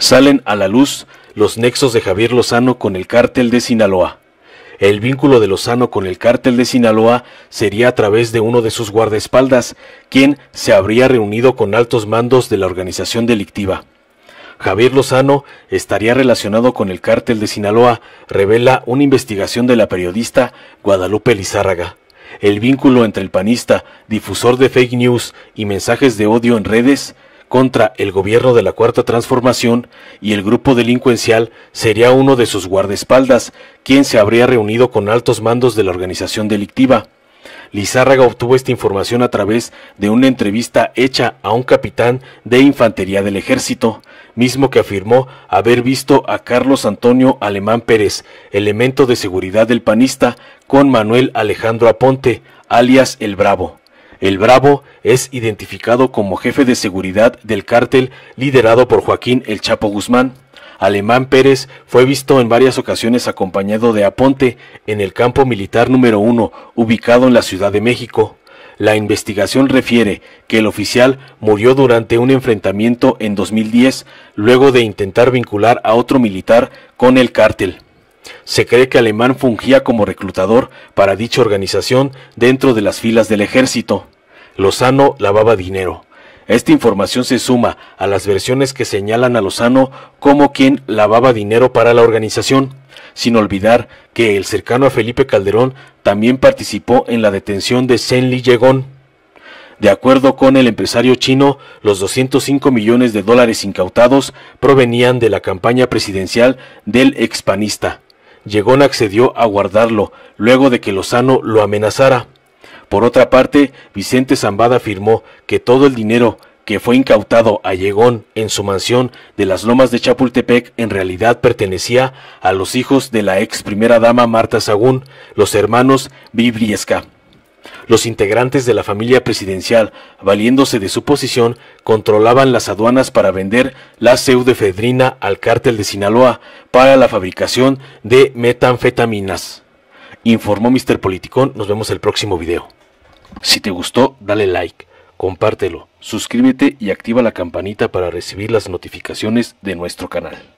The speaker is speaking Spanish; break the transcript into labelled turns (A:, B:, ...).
A: salen a la luz los nexos de Javier Lozano con el cártel de Sinaloa. El vínculo de Lozano con el cártel de Sinaloa sería a través de uno de sus guardaespaldas, quien se habría reunido con altos mandos de la organización delictiva. Javier Lozano estaría relacionado con el cártel de Sinaloa, revela una investigación de la periodista Guadalupe Lizárraga. El vínculo entre el panista, difusor de fake news y mensajes de odio en redes, contra el gobierno de la Cuarta Transformación y el grupo delincuencial sería uno de sus guardaespaldas, quien se habría reunido con altos mandos de la organización delictiva. Lizárraga obtuvo esta información a través de una entrevista hecha a un capitán de infantería del ejército, mismo que afirmó haber visto a Carlos Antonio Alemán Pérez, elemento de seguridad del panista, con Manuel Alejandro Aponte, alias El Bravo. El Bravo es identificado como jefe de seguridad del cártel liderado por Joaquín El Chapo Guzmán. Alemán Pérez fue visto en varias ocasiones acompañado de Aponte en el campo militar número uno ubicado en la Ciudad de México. La investigación refiere que el oficial murió durante un enfrentamiento en 2010 luego de intentar vincular a otro militar con el cártel. Se cree que Alemán fungía como reclutador para dicha organización dentro de las filas del ejército. Lozano lavaba dinero. Esta información se suma a las versiones que señalan a Lozano como quien lavaba dinero para la organización, sin olvidar que el cercano a Felipe Calderón también participó en la detención de Senli Legón. De acuerdo con el empresario chino, los 205 millones de dólares incautados provenían de la campaña presidencial del expanista. Llegón accedió a guardarlo luego de que Lozano lo amenazara. Por otra parte, Vicente Zambada afirmó que todo el dinero que fue incautado a Llegón en su mansión de las lomas de Chapultepec en realidad pertenecía a los hijos de la ex primera dama Marta Sagún, los hermanos Vibriesca. Los integrantes de la familia presidencial, valiéndose de su posición, controlaban las aduanas para vender la pseudoefedrina al cártel de Sinaloa para la fabricación de metanfetaminas. Informó Mr. Politicón, nos vemos el próximo video. Si te gustó, dale like, compártelo, suscríbete y activa la campanita para recibir las notificaciones de nuestro canal.